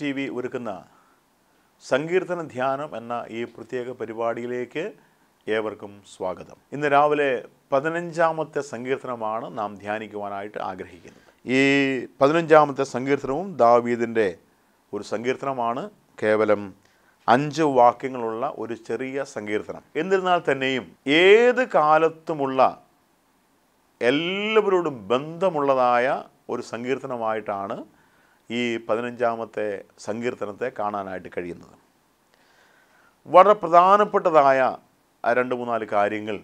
T V ഒരുക്കുന്ന സങ്കീർത്തന ധ്യാനം എന്ന ഈ പ്രത്യേക പരിപാടിയിലേക്ക് ഏവർക്കും സ്വാഗതം ഇന്ന് രാവിലെ പതിനഞ്ചാമത്തെ സങ്കീർത്തനമാണ് നാം ധ്യാനിക്കുവാനായിട്ട് ആഗ്രഹിക്കുന്നത് ഈ പതിനഞ്ചാമത്തെ സങ്കീർത്തനവും ദാവീദിൻ്റെ ഒരു സങ്കീർത്തനമാണ് കേവലം അഞ്ച് വാക്യങ്ങളുള്ള ഒരു ചെറിയ സങ്കീർത്തനം എന്നിരുന്നാൽ തന്നെയും ഏത് കാലത്തുമുള്ള എല്ലാവരോടും ബന്ധമുള്ളതായ ഒരു സങ്കീർത്തനമായിട്ടാണ് ഈ പതിനഞ്ചാമത്തെ സങ്കീർത്തനത്തെ കാണാനായിട്ട് കഴിയുന്നത് വളരെ പ്രധാനപ്പെട്ടതായ രണ്ട് മൂന്നാല് കാര്യങ്ങൾ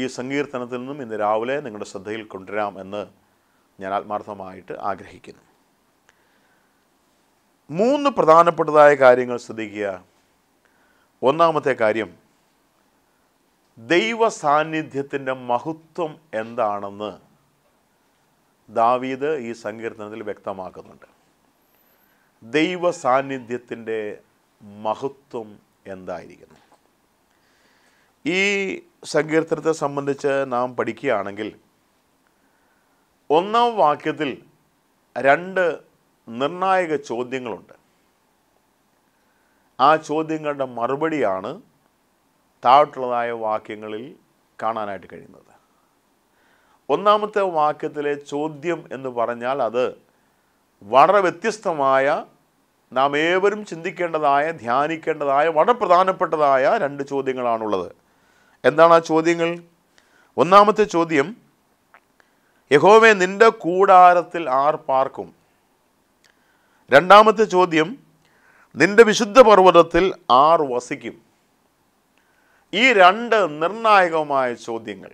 ഈ സങ്കീർത്തനത്തിൽ നിന്നും ഇന്ന് രാവിലെ നിങ്ങളുടെ ശ്രദ്ധയിൽ കൊണ്ടുവരാം എന്ന് ഞാൻ ആത്മാർത്ഥമായിട്ട് ആഗ്രഹിക്കുന്നു മൂന്ന് പ്രധാനപ്പെട്ടതായ കാര്യങ്ങൾ ശ്രദ്ധിക്കുക ഒന്നാമത്തെ കാര്യം ദൈവ സാന്നിധ്യത്തിൻ്റെ മഹത്വം എന്താണെന്ന് ദാവീദ് ഈ സങ്കീർത്തനത്തിൽ വ്യക്തമാക്കുന്നുണ്ട് ദൈവ സാന്നിധ്യത്തിൻ്റെ മഹത്വം എന്തായിരിക്കുന്നു ഈ സങ്കീർത്തനത്തെ സംബന്ധിച്ച് നാം പഠിക്കുകയാണെങ്കിൽ ഒന്നാം വാക്യത്തിൽ രണ്ട് നിർണായക ചോദ്യങ്ങളുണ്ട് ആ ചോദ്യങ്ങളുടെ മറുപടിയാണ് താഴ്ത്തുള്ളതായ വാക്യങ്ങളിൽ കാണാനായിട്ട് കഴിയുന്നത് ഒന്നാമത്തെ വാക്യത്തിലെ ചോദ്യം എന്ന് പറഞ്ഞാൽ അത് വളരെ വ്യത്യസ്തമായ നാം ഏവരും ചിന്തിക്കേണ്ടതായ ധ്യാനിക്കേണ്ടതായ വളരെ പ്രധാനപ്പെട്ടതായ രണ്ട് ചോദ്യങ്ങളാണുള്ളത് എന്താണ് ആ ചോദ്യങ്ങൾ ഒന്നാമത്തെ ചോദ്യം യഹോവെ നിന്റെ കൂടാരത്തിൽ ആർ പാർക്കും രണ്ടാമത്തെ ചോദ്യം നിന്റെ വിശുദ്ധ പർവ്വതത്തിൽ ആർ വസിക്കും ഈ രണ്ട് നിർണായകമായ ചോദ്യങ്ങൾ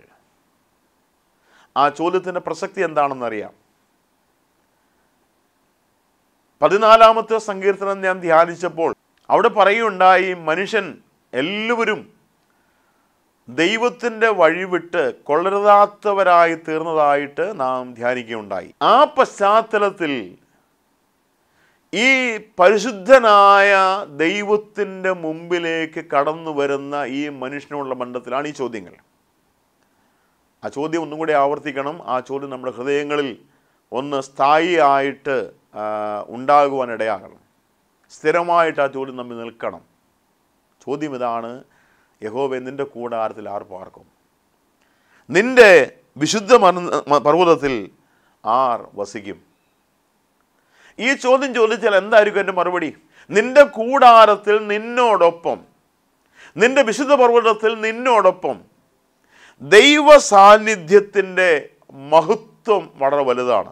ആ ചോദ്യത്തിൻ്റെ പ്രസക്തി എന്താണെന്നറിയാം പതിനാലാമത്തെ സങ്കീർത്തനം ഞാൻ ധ്യാനിച്ചപ്പോൾ അവിടെ പറയുണ്ടായി മനുഷ്യൻ എല്ലാവരും ദൈവത്തിൻ്റെ വഴിവിട്ട് കൊള്ളരുതാത്തവരായി തീർന്നതായിട്ട് നാം ധ്യാനിക്കുകയുണ്ടായി ആ പശ്ചാത്തലത്തിൽ ഈ പരിശുദ്ധനായ ദൈവത്തിൻ്റെ മുമ്പിലേക്ക് കടന്നു വരുന്ന ഈ മനുഷ്യനുള്ള മണ്ഡത്തിലാണ് ഈ ചോദ്യങ്ങൾ ആ ചോദ്യം ഒന്നും കൂടി ആവർത്തിക്കണം ആ ചോദ്യം നമ്മുടെ ഹൃദയങ്ങളിൽ ഒന്ന് സ്ഥായിയായിട്ട് ഉണ്ടാകുവാനിടയാകണം സ്ഥിരമായിട്ട് ആ ചോദ്യം നമ്മൾ നിൽക്കണം ചോദ്യം ഇതാണ് യഹോബ നിൻ്റെ കൂടാരത്തിൽ ആർ പാർക്കും നിൻ്റെ വിശുദ്ധ പർവ്വതത്തിൽ ആർ വസിക്കും ഈ ചോദ്യം ചോദിച്ചാൽ എന്തായിരിക്കും എൻ്റെ മറുപടി നിൻ്റെ കൂടാരത്തിൽ നിന്നോടൊപ്പം നിൻ്റെ വിശുദ്ധ പർവ്വതത്തിൽ നിന്നോടൊപ്പം ദൈവ സാന്നിധ്യത്തിൻ്റെ മഹത്വം വളരെ വലുതാണ്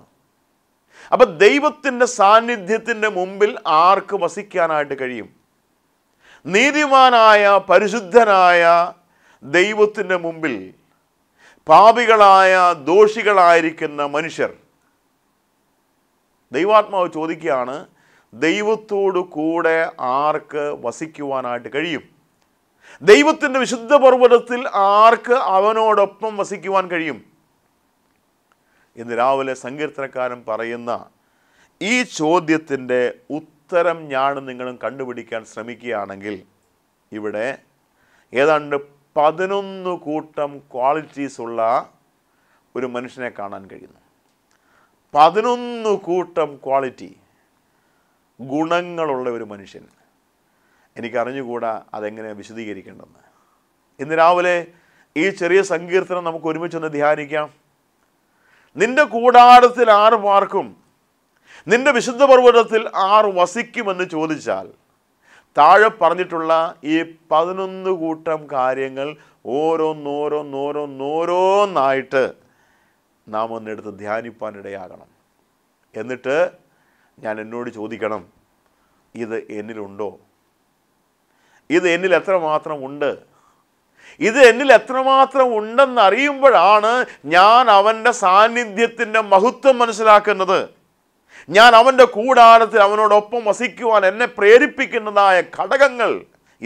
അപ്പം ദൈവത്തിൻ്റെ സാന്നിധ്യത്തിൻ്റെ മുമ്പിൽ ആർക്ക് വസിക്കാനായിട്ട് കഴിയും നീതിമാനായ പരിശുദ്ധനായ ദൈവത്തിൻ്റെ മുമ്പിൽ പാപികളായ ദോഷികളായിരിക്കുന്ന മനുഷ്യർ ദൈവാത്മാവ് ചോദിക്കുകയാണ് ദൈവത്തോടു കൂടെ ആർക്ക് വസിക്കുവാനായിട്ട് കഴിയും ദൈവത്തിൻ്റെ വിശുദ്ധ പർവ്വതത്തിൽ ആർക്ക് അവനോടൊപ്പം വസിക്കുവാൻ കഴിയും ഇന്ന് രാവിലെ സങ്കീർത്തനക്കാരൻ പറയുന്ന ഈ ചോദ്യത്തിൻ്റെ ഉത്തരം ഞാൻ നിങ്ങളും കണ്ടുപിടിക്കാൻ ശ്രമിക്കുകയാണെങ്കിൽ ഇവിടെ ഏതാണ്ട് പതിനൊന്ന് കൂട്ടം ക്വാളിറ്റീസ് ഉള്ള ഒരു മനുഷ്യനെ കാണാൻ കഴിയുന്നു പതിനൊന്ന് കൂട്ടം ക്വാളിറ്റി ഗുണങ്ങളുള്ള ഒരു മനുഷ്യൻ എനിക്കറിഞ്ഞുകൂടാ അതെങ്ങനെ വിശദീകരിക്കേണ്ടെന്ന് ഇന്ന് രാവിലെ ഈ ചെറിയ സങ്കീർത്തനം നമുക്ക് ഒരുമിച്ചൊന്ന് ധ്യാനിക്കാം നിന്റെ കൂടാരത്തിൽ ആറ് പാർക്കും നിന്റെ വിശുദ്ധ പർവ്വതത്തിൽ ആറ് വസിക്കുമെന്ന് ചോദിച്ചാൽ താഴെ പറഞ്ഞിട്ടുള്ള ഈ പതിനൊന്ന് കൂട്ടം കാര്യങ്ങൾ ഓരോന്നോരോന്നോരോന്നോരോന്നായിട്ട് നാം ഒന്നെടുത്ത് ധ്യാനിപ്പാനിടയാകണം എന്നിട്ട് ഞാൻ എന്നോട് ചോദിക്കണം ഇത് എന്നിലുണ്ടോ ഇത് എന്നിൽ എത്രമാത്രം ഉണ്ട് ഇത് എന്നിൽ എത്രമാത്രം ഉണ്ടെന്ന് അറിയുമ്പോഴാണ് ഞാൻ അവൻ്റെ സാന്നിധ്യത്തിൻ്റെ മഹത്വം മനസ്സിലാക്കുന്നത് ഞാൻ അവൻ്റെ കൂടാരത്തിൽ അവനോടൊപ്പം വസിക്കുവാൻ എന്നെ പ്രേരിപ്പിക്കുന്നതായ ഘടകങ്ങൾ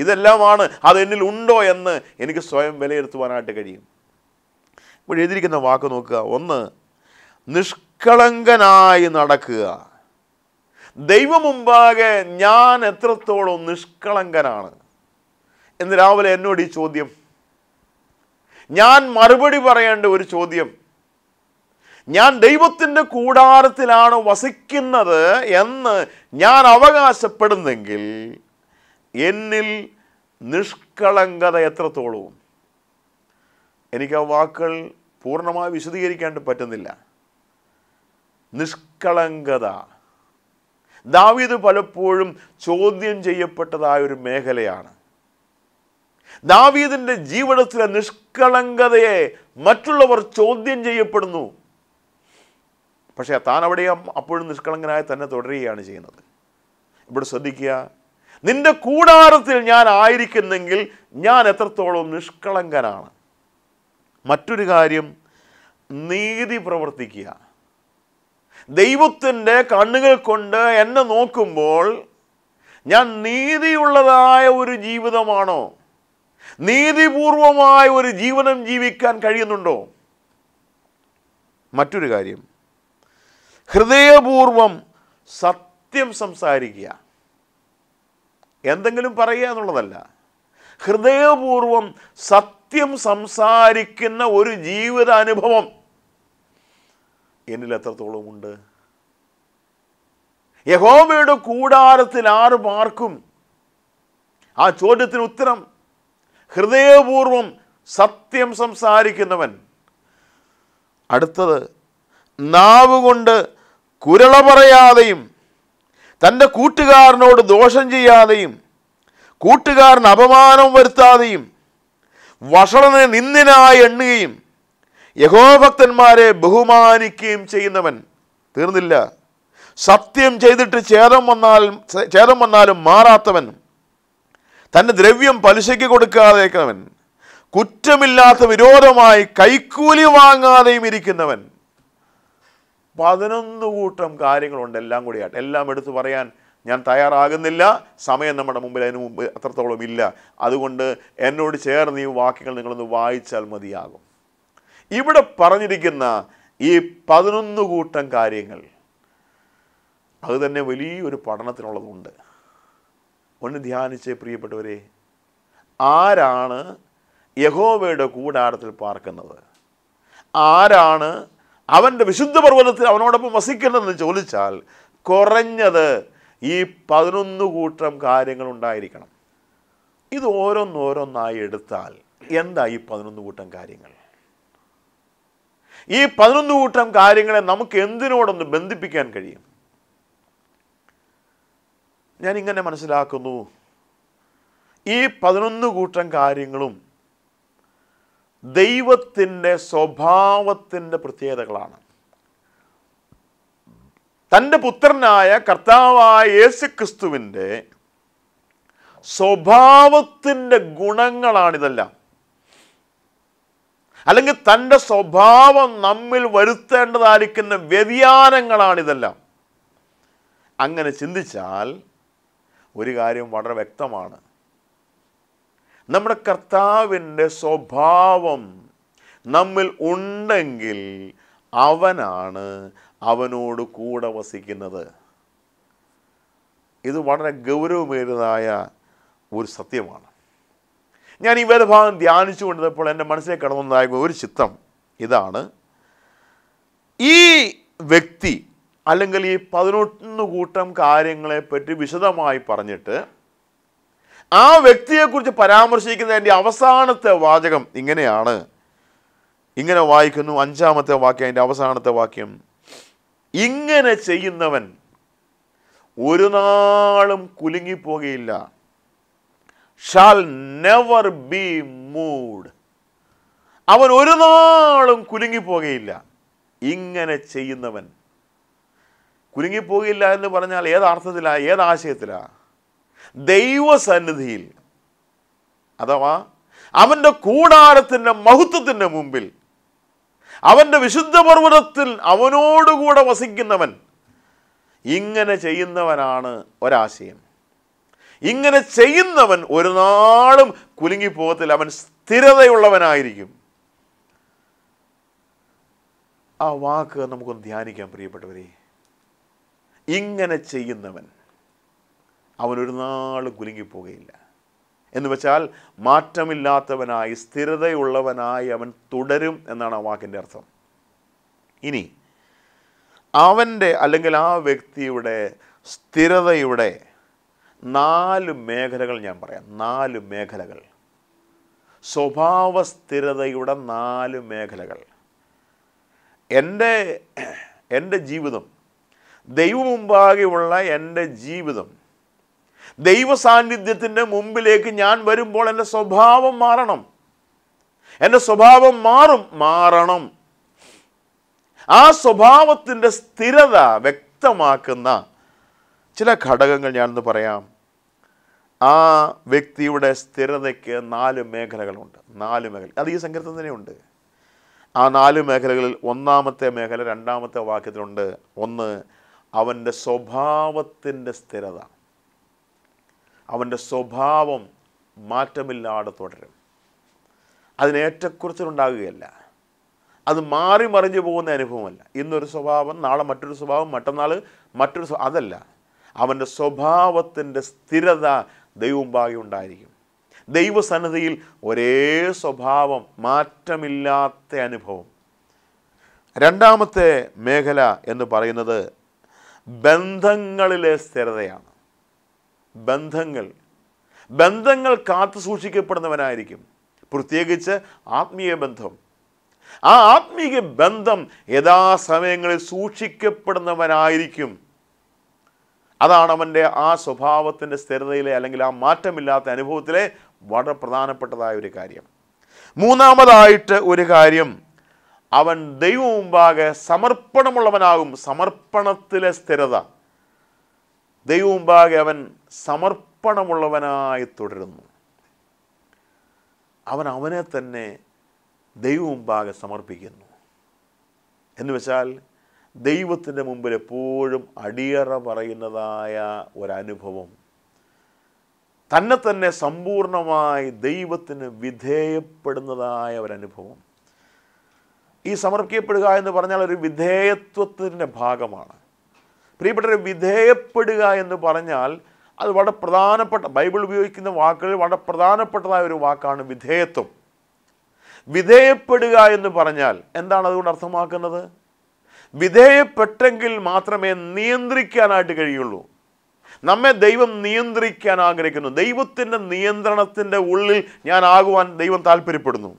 ഇതെല്ലാമാണ് എന്നിൽ ഉണ്ടോ എന്ന് എനിക്ക് സ്വയം വിലയിരുത്തുവാനായിട്ട് കഴിയും ഇവിടെ എഴുതിയിരിക്കുന്ന വാക്ക് നോക്കുക ഒന്ന് നിഷ്കളങ്കനായി നടക്കുക ദൈവമുമ്പാകെ ഞാൻ എത്രത്തോളം നിഷ്കളങ്കനാണ് ഇന്ന് രാവിലെ എന്നോട് ഈ ചോദ്യം ഞാൻ മറുപടി പറയേണ്ട ഒരു ചോദ്യം ഞാൻ ദൈവത്തിൻ്റെ കൂടാരത്തിലാണ് വസിക്കുന്നത് എന്ന് ഞാൻ അവകാശപ്പെടുന്നെങ്കിൽ എന്നിൽ നിഷ്കളങ്കത എത്രത്തോളവും എനിക്ക് ആ വാക്കുകൾ പൂർണ്ണമായി വിശദീകരിക്കാണ്ട് പറ്റുന്നില്ല നിഷ്കളങ്കത ദാവീദ് പലപ്പോഴും ചോദ്യം ചെയ്യപ്പെട്ടതായ ഒരു മേഖലയാണ് ദാവീദിൻ്റെ ജീവിതത്തിലെ നിഷ്കളങ്കതയെ മറ്റുള്ളവർ ചോദ്യം ചെയ്യപ്പെടുന്നു പക്ഷേ താൻ അവിടെ അപ്പോഴും നിഷ്കളങ്കനായി തന്നെ തുടരുകയാണ് ചെയ്യുന്നത് ഇവിടെ ശ്രദ്ധിക്കുക നിന്റെ കൂടാരത്തിൽ ഞാൻ ആയിരിക്കുന്നെങ്കിൽ ഞാൻ എത്രത്തോളം നിഷ്കളങ്കനാണ് മറ്റൊരു കാര്യം നീതി പ്രവർത്തിക്കുക ദൈവത്തിൻ്റെ കണ്ണുകൾ കൊണ്ട് എന്നെ നോക്കുമ്പോൾ ഞാൻ നീതിയുള്ളതായ ഒരു ജീവിതമാണോ നീതിപൂർവമായ ഒരു ജീവനം ജീവിക്കാൻ കഴിയുന്നുണ്ടോ മറ്റൊരു കാര്യം ഹൃദയപൂർവം സത്യം സംസാരിക്കുക എന്തെങ്കിലും പറയുക എന്നുള്ളതല്ല ഹൃദയപൂർവം സത്യം സംസാരിക്കുന്ന ഒരു ജീവിത അനുഭവം എന്നിൽ എത്രത്തോളമുണ്ട് യഹോമയുടെ കൂടാരത്തിൽ ആറ് പാർക്കും ആ ചോദ്യത്തിന് ഉത്തരം ഹൃദയപൂർവം സത്യം സംസാരിക്കുന്നവൻ അടുത്തത് നാവുകൊണ്ട് കുരള പറയാതെയും തൻ്റെ കൂട്ടുകാരനോട് ദോഷം ചെയ്യാതെയും കൂട്ടുകാരൻ അപമാനം വരുത്താതെയും വഷളനെ നിന്ദിനായി എണ്ണുകയും യഹോഭക്തന്മാരെ ബഹുമാനിക്കുകയും ചെയ്യുന്നവൻ തീർന്നില്ല സത്യം ചെയ്തിട്ട് ചേതം വന്നാൽ ചേതം വന്നാലും മാറാത്തവൻ തൻ്റെ ദ്രവ്യം പലിശയ്ക്ക് കൊടുക്കാതേക്കുന്നവൻ കുറ്റമില്ലാത്ത വിരോധമായി കൈക്കൂലി വാങ്ങാതെയും ഇരിക്കുന്നവൻ പതിനൊന്ന് കൂട്ടം കാര്യങ്ങളുണ്ട് എല്ലാം ആട്ടെ എല്ലാം എടുത്തു പറയാൻ ഞാൻ തയ്യാറാകുന്നില്ല സമയം നമ്മുടെ മുമ്പിൽ അതിന് മുമ്പ് അത്രത്തോളം ഇല്ല അതുകൊണ്ട് എന്നോട് ചേർന്ന് ഈ വാക്യങ്ങൾ നിങ്ങളൊന്ന് വായിച്ചാൽ മതിയാകും ഇവിടെ പറഞ്ഞിരിക്കുന്ന ഈ പതിനൊന്ന് കൂട്ടം കാര്യങ്ങൾ അത് തന്നെ വലിയൊരു പഠനത്തിനുള്ളതുണ്ട് ഒന്ന് ധ്യാനിച്ച് പ്രിയപ്പെട്ടവരെ ആരാണ് യഹോവയുടെ കൂടാരത്തിൽ പാർക്കുന്നത് ആരാണ് അവൻ്റെ വിശുദ്ധ പർവ്വതത്തിൽ അവനോടൊപ്പം വസിക്കുന്നതെന്ന് ചോദിച്ചാൽ കുറഞ്ഞത് ഈ പതിനൊന്ന് കൂട്ടം കാര്യങ്ങൾ ഉണ്ടായിരിക്കണം ഇത് ഓരോന്നോരോന്നായി എടുത്താൽ എന്താ ഈ പതിനൊന്ന് കൂട്ടം കാര്യങ്ങൾ ഈ പതിനൊന്ന് കൂട്ടം കാര്യങ്ങളെ നമുക്ക് എന്തിനോടൊന്ന് ബന്ധിപ്പിക്കാൻ കഴിയും ഞാൻ ഇങ്ങനെ മനസ്സിലാക്കുന്നു ഈ പതിനൊന്ന് കൂട്ടം കാര്യങ്ങളും ദൈവത്തിൻ്റെ സ്വഭാവത്തിൻ്റെ പ്രത്യേകതകളാണ് തൻ്റെ പുത്രനായ കർത്താവായ യേശു ക്രിസ്തുവിൻ്റെ സ്വഭാവത്തിൻ്റെ ഗുണങ്ങളാണിതെല്ലാം അല്ലെങ്കിൽ തൻ്റെ സ്വഭാവം നമ്മിൽ വരുത്തേണ്ടതായിരിക്കുന്ന വ്യതിയാനങ്ങളാണിതെല്ലാം അങ്ങനെ ചിന്തിച്ചാൽ ഒരു കാര്യം വളരെ വ്യക്തമാണ് നമ്മുടെ കർത്താവിൻ്റെ സ്വഭാവം നമ്മിൽ ഉണ്ടെങ്കിൽ അവനാണ് അവനോട് കൂടെ വസിക്കുന്നത് ഇത് വളരെ ഗൗരവമേറിയതായ ഒരു സത്യമാണ് ഞാൻ ഈ വേദഭാഗം ധ്യാനിച്ചു കൊണ്ടിരുന്നപ്പോൾ എൻ്റെ മനസ്സിലെ കടന്നതായ ഒരു ചിത്രം ഇതാണ് ഈ വ്യക്തി അല്ലെങ്കിൽ ഈ പതിനൊന്ന് കൂട്ടം കാര്യങ്ങളെപ്പറ്റി വിശദമായി പറഞ്ഞിട്ട് ആ വ്യക്തിയെക്കുറിച്ച് പരാമർശിക്കുന്നതിൻ്റെ അവസാനത്തെ വാചകം ഇങ്ങനെയാണ് ഇങ്ങനെ വായിക്കുന്നു അഞ്ചാമത്തെ വാക്യം അതിൻ്റെ അവസാനത്തെ വാക്യം ഇങ്ങനെ ചെയ്യുന്നവൻ ഒരു നാളും കുലുങ്ങിപ്പോകുകയില്ല ഷാൽ നെവർ ബി മൂഡ് അവൻ ഒരു നാളും കുലുങ്ങിപ്പോകുകയില്ല ഇങ്ങനെ ചെയ്യുന്നവൻ കുരുങ്ങിപ്പോകില്ല എന്ന് പറഞ്ഞാൽ ഏതർത്ഥത്തിലാ ഏതാശയത്തിലാ ദൈവസന്നിധിയിൽ അഥവാ അവൻ്റെ കൂടാരത്തിൻ്റെ മഹത്വത്തിൻ്റെ മുമ്പിൽ അവൻ്റെ വിശുദ്ധ പർവ്വതത്തിൽ അവനോടുകൂടെ വസിക്കുന്നവൻ ഇങ്ങനെ ചെയ്യുന്നവനാണ് ഒരാശയം ഇങ്ങനെ ചെയ്യുന്നവൻ ഒരു നാളും കുലുങ്ങിപ്പോകത്തിൽ അവൻ സ്ഥിരതയുള്ളവനായിരിക്കും ആ വാക്ക് നമുക്കൊന്ന് ധ്യാനിക്കാം പ്രിയപ്പെട്ടവരെ ഇങ്ങനെ ചെയ്യുന്നവൻ അവനൊരു നാൾ കുലുങ്ങിപ്പോകുകയില്ല എന്ന് വെച്ചാൽ മാറ്റമില്ലാത്തവനായി സ്ഥിരതയുള്ളവനായി അവൻ തുടരും എന്നാണ് ആ വാക്കിൻ്റെ അർത്ഥം ഇനി അവൻ്റെ അല്ലെങ്കിൽ ആ വ്യക്തിയുടെ സ്ഥിരതയുടെ നാല് മേഖലകൾ ഞാൻ പറയാം നാല് മേഖലകൾ സ്വഭാവ സ്ഥിരതയുടെ നാല് മേഖലകൾ എൻ്റെ എൻ്റെ ജീവിതം ദൈവമുമ്പാകെയുള്ള എൻ്റെ ജീവിതം ദൈവ സാന്നിധ്യത്തിൻ്റെ മുമ്പിലേക്ക് ഞാൻ വരുമ്പോൾ എൻ്റെ സ്വഭാവം മാറണം എൻ്റെ സ്വഭാവം മാറും മാറണം ആ സ്വഭാവത്തിൻ്റെ സ്ഥിരത വ്യക്തമാക്കുന്ന ചില ഘടകങ്ങൾ ഞാനൊന്ന് പറയാം ആ വ്യക്തിയുടെ സ്ഥിരതയ്ക്ക് നാല് മേഖലകളുണ്ട് നാല് മേഖല അത് ഈ സങ്കീർത്തം തന്നെയുണ്ട് ആ നാല് മേഖലകളിൽ ഒന്നാമത്തെ മേഖല രണ്ടാമത്തെ വാക്യത്തിലുണ്ട് ഒന്ന് അവൻ്റെ സ്വഭാവത്തിൻ്റെ സ്ഥിരത അവൻ്റെ സ്വഭാവം മാറ്റമില്ലാതെ തുടരും അതിന് അത് മാറി മറിഞ്ഞു പോകുന്ന അനുഭവമല്ല ഇന്നൊരു സ്വഭാവം നാളെ മറ്റൊരു സ്വഭാവം മറ്റന്നാൾ മറ്റൊരു അതല്ല അവൻ്റെ സ്വഭാവത്തിൻ്റെ സ്ഥിരത ഭാഗ്യം ഉണ്ടായിരിക്കും ദൈവസന്നദ്ധിയിൽ ഒരേ സ്വഭാവം മാറ്റമില്ലാത്ത അനുഭവം രണ്ടാമത്തെ മേഖല എന്ന് പറയുന്നത് ബന്ധങ്ങളിലെ സ്ഥിരതയാണ് ബന്ധങ്ങൾ ബന്ധങ്ങൾ കാത്തു സൂക്ഷിക്കപ്പെടുന്നവനായിരിക്കും പ്രത്യേകിച്ച് ആത്മീയ ബന്ധം ആ ആത്മീയ ബന്ധം യഥാസമയങ്ങളിൽ സൂക്ഷിക്കപ്പെടുന്നവനായിരിക്കും അതാണ് അവൻ്റെ ആ സ്വഭാവത്തിൻ്റെ സ്ഥിരതയിലെ അല്ലെങ്കിൽ ആ മാറ്റമില്ലാത്ത അനുഭവത്തിലെ വളരെ പ്രധാനപ്പെട്ടതായ ഒരു കാര്യം മൂന്നാമതായിട്ട് ഒരു കാര്യം അവൻ ദൈവം മുമ്പാകെ സമർപ്പണമുള്ളവനാകും സമർപ്പണത്തിലെ സ്ഥിരത ദൈവം മുമ്പാകെ അവൻ സമർപ്പണമുള്ളവനായി തുടരുന്നു അവൻ അവനെ തന്നെ ദൈവം മുമ്പാകെ സമർപ്പിക്കുന്നു എന്ന് വെച്ചാൽ ദൈവത്തിൻ്റെ മുമ്പിൽ എപ്പോഴും അടിയറ പറയുന്നതായ ഒരനുഭവം തന്നെ തന്നെ സമ്പൂർണമായി ദൈവത്തിന് വിധേയപ്പെടുന്നതായ ഒരനുഭവം ഈ സമർപ്പിക്കപ്പെടുക എന്ന് പറഞ്ഞാൽ ഒരു വിധേയത്വത്തിൻ്റെ ഭാഗമാണ് പ്രിയപ്പെട്ടവരെ വിധേയപ്പെടുക എന്ന് പറഞ്ഞാൽ അത് വളരെ പ്രധാനപ്പെട്ട ബൈബിൾ ഉപയോഗിക്കുന്ന വാക്കുകളിൽ വളരെ പ്രധാനപ്പെട്ടതായ ഒരു വാക്കാണ് വിധേയത്വം വിധേയപ്പെടുക എന്ന് പറഞ്ഞാൽ എന്താണ് അതുകൊണ്ട് അർത്ഥമാക്കുന്നത് വിധേയപ്പെട്ടെങ്കിൽ മാത്രമേ നിയന്ത്രിക്കാനായിട്ട് കഴിയുള്ളൂ നമ്മെ ദൈവം നിയന്ത്രിക്കാൻ ആഗ്രഹിക്കുന്നു ദൈവത്തിൻ്റെ നിയന്ത്രണത്തിൻ്റെ ഉള്ളിൽ ഞാൻ ആകുവാൻ ദൈവം താല്പര്യപ്പെടുന്നു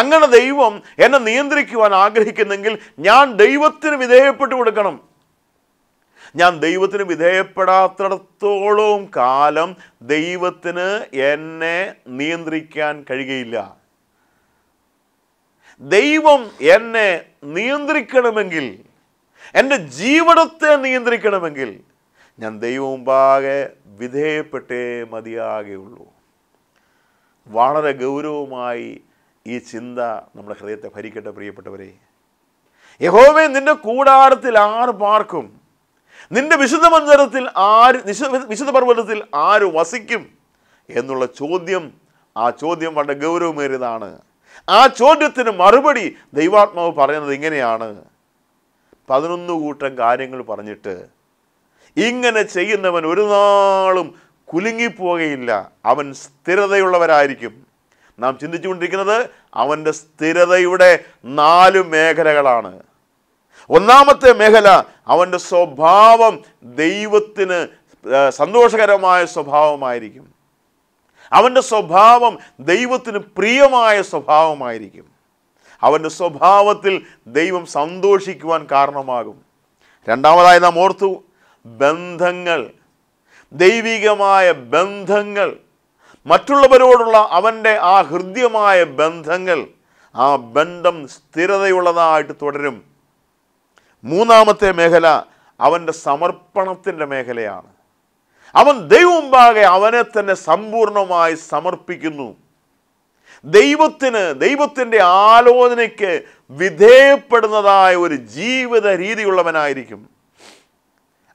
അങ്ങനെ ദൈവം എന്നെ നിയന്ത്രിക്കുവാൻ ആഗ്രഹിക്കുന്നെങ്കിൽ ഞാൻ ദൈവത്തിന് വിധേയപ്പെട്ടു കൊടുക്കണം ഞാൻ ദൈവത്തിന് വിധേയപ്പെടാത്തിടത്തോളം കാലം ദൈവത്തിന് എന്നെ നിയന്ത്രിക്കാൻ കഴിയുകയില്ല ദൈവം എന്നെ നിയന്ത്രിക്കണമെങ്കിൽ എൻ്റെ ജീവിതത്തെ നിയന്ത്രിക്കണമെങ്കിൽ ഞാൻ ദൈവമുമ്പാകെ വിധേയപ്പെട്ടേ മതിയാകെയുള്ളൂ വളരെ ഗൗരവമായി ഈ ചിന്ത നമ്മുടെ ഹൃദയത്തെ ഭരിക്കട്ടെ പ്രിയപ്പെട്ടവരെ യഹോവെ നിന്റെ കൂടാരത്തിൽ ആറ് പാർക്കും നിന്റെ വിശുദ്ധ മന്ദിരത്തിൽ ആര് വിശുദ്ധ പർവ്വതത്തിൽ ആര് വസിക്കും എന്നുള്ള ചോദ്യം ആ ചോദ്യം വളരെ ഗൗരവമേറിയതാണ് ആ ചോദ്യത്തിന് മറുപടി ദൈവാത്മാവ് പറയുന്നത് ഇങ്ങനെയാണ് പതിനൊന്ന് കൂട്ടം കാര്യങ്ങൾ പറഞ്ഞിട്ട് ഇങ്ങനെ ചെയ്യുന്നവൻ ഒരു നാളും കുലുങ്ങിപ്പോകയില്ല അവൻ സ്ഥിരതയുള്ളവരായിരിക്കും നാം ചിന്തിച്ചുകൊണ്ടിരിക്കുന്നത് അവൻ്റെ സ്ഥിരതയുടെ നാല് മേഖലകളാണ് ഒന്നാമത്തെ മേഖല അവൻ്റെ സ്വഭാവം ദൈവത്തിന് സന്തോഷകരമായ സ്വഭാവമായിരിക്കും അവൻ്റെ സ്വഭാവം ദൈവത്തിന് പ്രിയമായ സ്വഭാവമായിരിക്കും അവൻ്റെ സ്വഭാവത്തിൽ ദൈവം സന്തോഷിക്കുവാൻ കാരണമാകും രണ്ടാമതായി നാം ഓർത്തു ബന്ധങ്ങൾ ദൈവികമായ ബന്ധങ്ങൾ മറ്റുള്ളവരോടുള്ള അവൻ്റെ ആ ഹൃദ്യമായ ബന്ധങ്ങൾ ആ ബന്ധം സ്ഥിരതയുള്ളതായിട്ട് തുടരും മൂന്നാമത്തെ മേഖല അവൻ്റെ സമർപ്പണത്തിൻ്റെ മേഖലയാണ് അവൻ ദൈവമുമ്പാകെ അവനെ തന്നെ സമ്പൂർണമായി സമർപ്പിക്കുന്നു ദൈവത്തിന് ദൈവത്തിൻ്റെ ആലോചനയ്ക്ക് വിധേയപ്പെടുന്നതായ ഒരു ജീവിത രീതിയുള്ളവനായിരിക്കും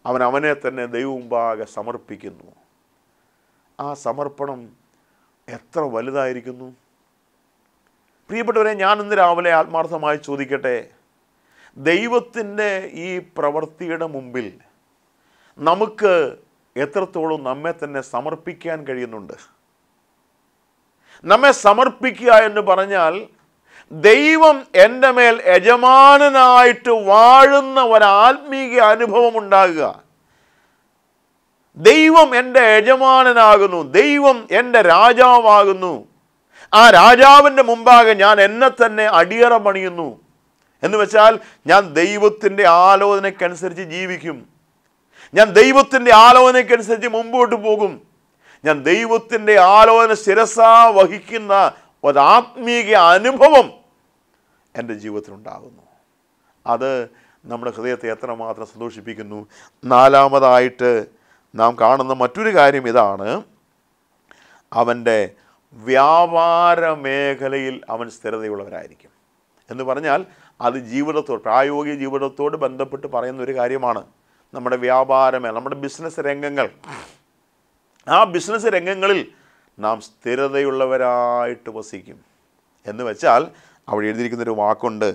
അവൻ അവനെ തന്നെ ദൈവമുമ്പാകെ സമർപ്പിക്കുന്നു ആ സമർപ്പണം എത്ര വലുതായിരിക്കുന്നു പ്രിയപ്പെട്ടവരെ ഞാൻ ഇന്ന് രാവിലെ ആത്മാർത്ഥമായി ചോദിക്കട്ടെ ദൈവത്തിൻ്റെ ഈ പ്രവൃത്തിയുടെ മുമ്പിൽ നമുക്ക് എത്രത്തോളം നമ്മെ തന്നെ സമർപ്പിക്കാൻ കഴിയുന്നുണ്ട് നമ്മെ സമർപ്പിക്കുക എന്ന് പറഞ്ഞാൽ ദൈവം എൻ്റെ മേൽ യജമാനനായിട്ട് വാഴുന്ന ഒരാത്മീക അനുഭവം ഉണ്ടാകുക ദൈവം എൻ്റെ യജമാനനാകുന്നു ദൈവം എൻ്റെ രാജാവാകുന്നു ആ രാജാവിൻ്റെ മുമ്പാകെ ഞാൻ എന്നെ തന്നെ അടിയറ പണിയുന്നു എന്ന് വെച്ചാൽ ഞാൻ ദൈവത്തിൻ്റെ ആലോചനയ്ക്കനുസരിച്ച് ജീവിക്കും ഞാൻ ദൈവത്തിൻ്റെ ആലോചനയ്ക്കനുസരിച്ച് മുമ്പോട്ട് പോകും ഞാൻ ദൈവത്തിൻ്റെ ആലോചന ശിരസാ വഹിക്കുന്ന ഒരാത്മീക അനുഭവം എൻ്റെ ജീവിതത്തിലുണ്ടാകുന്നു അത് നമ്മുടെ ഹൃദയത്തെ എത്രമാത്രം സന്തോഷിപ്പിക്കുന്നു നാലാമതായിട്ട് നാം കാണുന്ന മറ്റൊരു കാര്യം ഇതാണ് അവൻ്റെ വ്യാപാര മേഖലയിൽ അവൻ സ്ഥിരതയുള്ളവരായിരിക്കും എന്ന് പറഞ്ഞാൽ അത് ജീവിതത്തോട് പ്രായോഗിക ജീവിതത്തോട് ബന്ധപ്പെട്ട് പറയുന്ന ഒരു കാര്യമാണ് നമ്മുടെ വ്യാപാരമേ നമ്മുടെ ബിസിനസ് രംഗങ്ങൾ ആ ബിസിനസ് രംഗങ്ങളിൽ നാം സ്ഥിരതയുള്ളവരായിട്ട് വസിക്കും എന്ന് വെച്ചാൽ അവിടെ എഴുതിയിരിക്കുന്നൊരു വാക്കുണ്ട്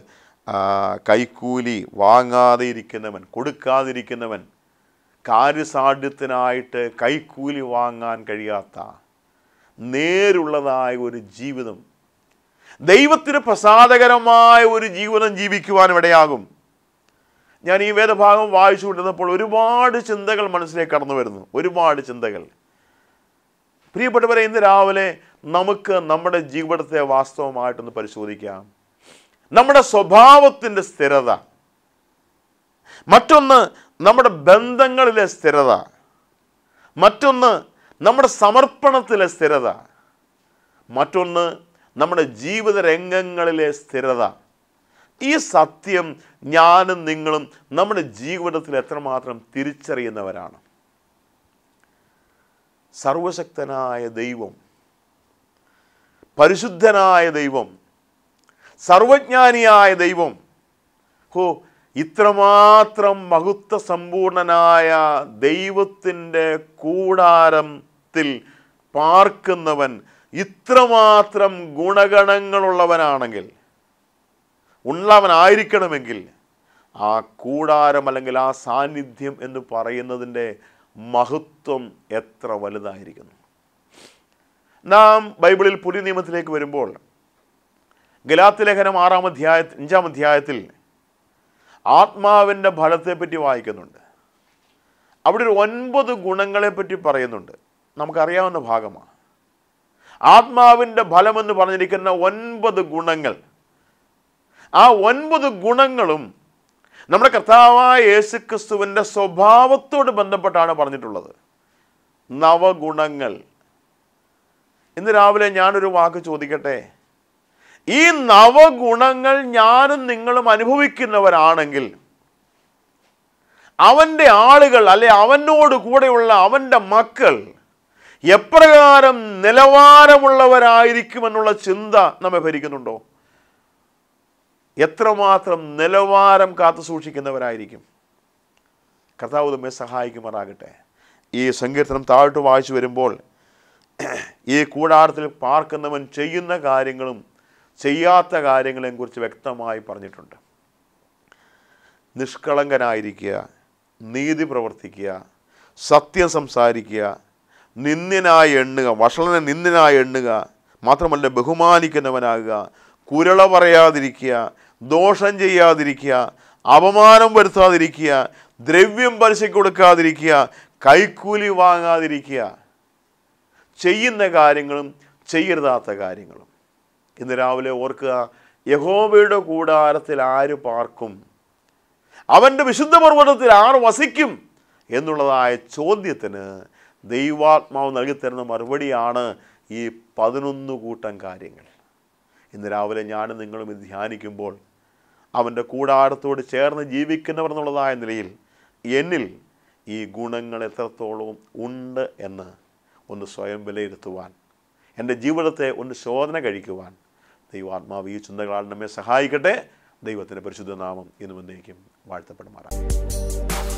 കൈക്കൂലി വാങ്ങാതെ ഇരിക്കുന്നവൻ കൊടുക്കാതിരിക്കുന്നവൻ കാര്യസാഠ്യത്തിനായിട്ട് കൈക്കൂലി വാങ്ങാൻ കഴിയാത്ത നേരുള്ളതായ ഒരു ജീവിതം ദൈവത്തിന് പ്രസാദകരമായ ഒരു ജീവിതം ജീവിക്കുവാൻ ഇടയാകും ഞാൻ ഈ വേദഭാഗം വായിച്ചു കൊണ്ടിരുന്നപ്പോൾ ഒരുപാട് ചിന്തകൾ മനസ്സിലേക്ക് കടന്നു വരുന്നു ഒരുപാട് ചിന്തകൾ പ്രിയപ്പെട്ടവരെ ഇന്ന് രാവിലെ നമുക്ക് നമ്മുടെ ജീവിതത്തെ വാസ്തവമായിട്ടൊന്ന് പരിശോധിക്കാം നമ്മുടെ സ്വഭാവത്തിൻ്റെ സ്ഥിരത മറ്റൊന്ന് നമ്മുടെ ബന്ധങ്ങളിലെ സ്ഥിരത മറ്റൊന്ന് നമ്മുടെ സമർപ്പണത്തിലെ സ്ഥിരത മറ്റൊന്ന് നമ്മുടെ ജീവിത രംഗങ്ങളിലെ സ്ഥിരത ഈ സത്യം ഞാനും നിങ്ങളും നമ്മുടെ ജീവിതത്തിൽ എത്രമാത്രം തിരിച്ചറിയുന്നവരാണ് സർവശക്തനായ ദൈവം പരിശുദ്ധനായ ദൈവം സർവജ്ഞാനിയായ ദൈവം ഹോ ഇത്രമാത്രം മഹുത്വ സമ്പൂർണനായ ദൈവത്തിൻ്റെ കൂടാരത്തിൽ പാർക്കുന്നവൻ ഇത്രമാത്രം ഗുണഗണങ്ങളുള്ളവനാണെങ്കിൽ ഉള്ളവനായിരിക്കണമെങ്കിൽ ആ കൂടാരം അല്ലെങ്കിൽ ആ സാന്നിധ്യം എന്ന് പറയുന്നതിൻ്റെ മഹത്വം എത്ര വലുതായിരിക്കുന്നു നാം ബൈബിളിൽ പുതിയ നിയമത്തിലേക്ക് വരുമ്പോൾ ഗലാത്തിലേഖനം ലേഖനം ആറാം അധ്യായ അഞ്ചാം അധ്യായത്തിൽ ആത്മാവിൻ്റെ ഫലത്തെപ്പറ്റി വായിക്കുന്നുണ്ട് അവിടെ ഒരു ഒൻപത് ഗുണങ്ങളെപ്പറ്റി പറയുന്നുണ്ട് നമുക്കറിയാവുന്ന ഭാഗമാണ് ആത്മാവിൻ്റെ ഫലമെന്ന് പറഞ്ഞിരിക്കുന്ന ഒൻപത് ഗുണങ്ങൾ ആ ഒൻപത് ഗുണങ്ങളും നമ്മുടെ കർത്താവായ ക്രിസ്തുവിൻ്റെ സ്വഭാവത്തോട് ബന്ധപ്പെട്ടാണ് പറഞ്ഞിട്ടുള്ളത് നവഗുണങ്ങൾ ഇന്ന് രാവിലെ ഞാനൊരു വാക്ക് ചോദിക്കട്ടെ ഈ നവഗുണങ്ങൾ ഞാനും നിങ്ങളും അനുഭവിക്കുന്നവരാണെങ്കിൽ അവൻ്റെ ആളുകൾ അല്ലെ അവനോട് കൂടെയുള്ള അവൻ്റെ മക്കൾ എപ്രകാരം നിലവാരമുള്ളവരായിരിക്കുമെന്നുള്ള ചിന്ത നമ്മെ ഭരിക്കുന്നുണ്ടോ എത്രമാത്രം നിലവാരം കാത്തു സൂക്ഷിക്കുന്നവരായിരിക്കും കർത്താവ് നമ്മെ സഹായിക്കുമാറാകട്ടെ ഈ സങ്കീർത്തനം താഴോട്ട് വായിച്ചു വരുമ്പോൾ ഈ കൂടാരത്തിൽ പാർക്കുന്നവൻ ചെയ്യുന്ന കാര്യങ്ങളും ചെയ്യാത്ത കാര്യങ്ങളെയും കുറിച്ച് വ്യക്തമായി പറഞ്ഞിട്ടുണ്ട് നിഷ്കളങ്കനായിരിക്കുക നീതി പ്രവർത്തിക്കുക സത്യം സംസാരിക്കുക നിന്ദനായി എണ്ണുക വഷളനെ നിന്ദനായി എണ്ണുക മാത്രമല്ല ബഹുമാനിക്കുന്നവനാകുക കുരള പറയാതിരിക്കുക ദോഷം ചെയ്യാതിരിക്കുക അപമാനം വരുത്താതിരിക്കുക ദ്രവ്യം പലിശ കൊടുക്കാതിരിക്കുക കൈക്കൂലി വാങ്ങാതിരിക്കുക ചെയ്യുന്ന കാര്യങ്ങളും ചെയ്യരുതാത്ത കാര്യങ്ങളും ഇന്ന് രാവിലെ ഓർക്കുക യഹോബയുടെ കൂടാരത്തിൽ ആര് പാർക്കും അവൻ്റെ വിശുദ്ധ പർവ്വതത്തിൽ ആർ വസിക്കും എന്നുള്ളതായ ചോദ്യത്തിന് ദൈവാത്മാവ് നൽകിത്തരുന്ന മറുപടിയാണ് ഈ പതിനൊന്ന് കൂട്ടം കാര്യങ്ങൾ ഇന്ന് രാവിലെ ഞാനും നിങ്ങളും ഇത് ധ്യാനിക്കുമ്പോൾ അവൻ്റെ കൂടാരത്തോട് ചേർന്ന് ജീവിക്കുന്നവർ എന്നുള്ളതായ നിലയിൽ എന്നിൽ ഈ ഗുണങ്ങൾ എത്രത്തോളം ഉണ്ട് എന്ന് ഒന്ന് സ്വയം വിലയിരുത്തുവാൻ എൻ്റെ ജീവിതത്തെ ഒന്ന് ശോധന കഴിക്കുവാൻ ദൈവാത്മാവ് ഈ ചിന്തകളാൽ നമ്മെ സഹായിക്കട്ടെ ദൈവത്തിൻ്റെ പരിശുദ്ധ നാമം എന്നും എന്നേക്കും